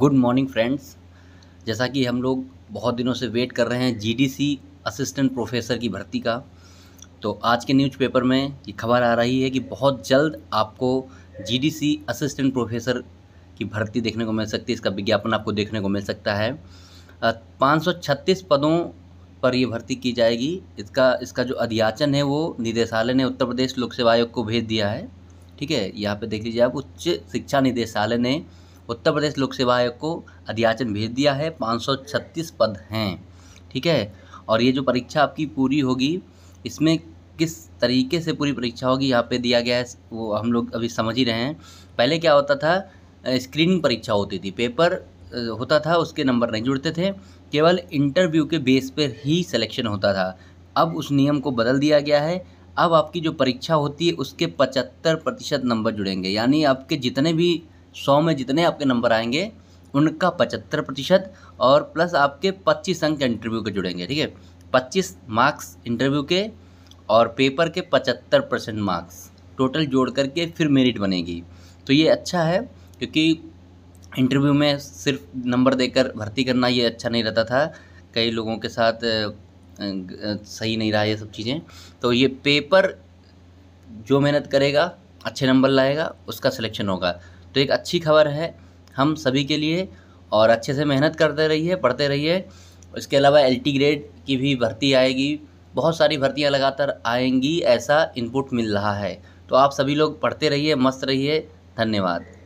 good morning friends जैसा कि हम लोग बहुत दिनों से वेट कर रहे हैं जीडीसी असिस्टेंट प्रोफेसर की भर्ती का तो आज के न्यूज़पेपर में ये खबर आ रही है कि बहुत जल्द आपको जीडीसी असिस्टेंट प्रोफेसर की भर्ती देखने को मिल सकती है इसका विज्ञापन आपको देखने को मिल सकता है पाँच पदों पर यह भर्ती की जाएगी इसका इसका जो अध्याचन है वो निदेशालय ने उत्तर प्रदेश लोक सेवा आयोग को भेज दिया है ठीक है यहाँ पे देख लीजिए आप उच्च शिक्षा निदेशालय ने उत्तर प्रदेश लोक सेवा आयोग को अध्याचन भेज दिया है पाँच पद हैं ठीक है और ये जो परीक्षा आपकी पूरी होगी इसमें किस तरीके से पूरी परीक्षा होगी यहाँ पे दिया गया है वो हम लोग अभी समझ ही रहे हैं पहले क्या होता था स्क्रीनिंग परीक्षा होती थी पेपर होता था उसके नंबर नहीं जुड़ते थे केवल इंटरव्यू के बेस पर ही सिलेक्शन होता था अब उस नियम को बदल दिया गया है अब आपकी जो परीक्षा होती है उसके पचहत्तर प्रतिशत नंबर जुड़ेंगे यानी आपके जितने भी सौ में जितने आपके नंबर आएंगे उनका पचहत्तर प्रतिशत और प्लस आपके पच्चीस अंक इंटरव्यू के जुड़ेंगे ठीक है पच्चीस मार्क्स इंटरव्यू के और पेपर के पचहत्तर परसेंट मार्क्स टोटल जोड़ करके फिर मेरिट बनेगी तो ये अच्छा है क्योंकि इंटरव्यू में सिर्फ नंबर देकर भर्ती करना ये अच्छा नहीं रहता था कई लोगों के साथ सही नहीं रहा ये सब चीज़ें तो ये पेपर जो मेहनत करेगा अच्छे नंबर लाएगा उसका सिलेक्शन होगा तो एक अच्छी खबर है हम सभी के लिए और अच्छे से मेहनत करते रहिए पढ़ते रहिए इसके अलावा एल ग्रेड की भी भर्ती आएगी बहुत सारी भर्तियाँ लगातार आएंगी ऐसा इनपुट मिल रहा है तो आप सभी लोग पढ़ते रहिए मस्त रहिए धन्यवाद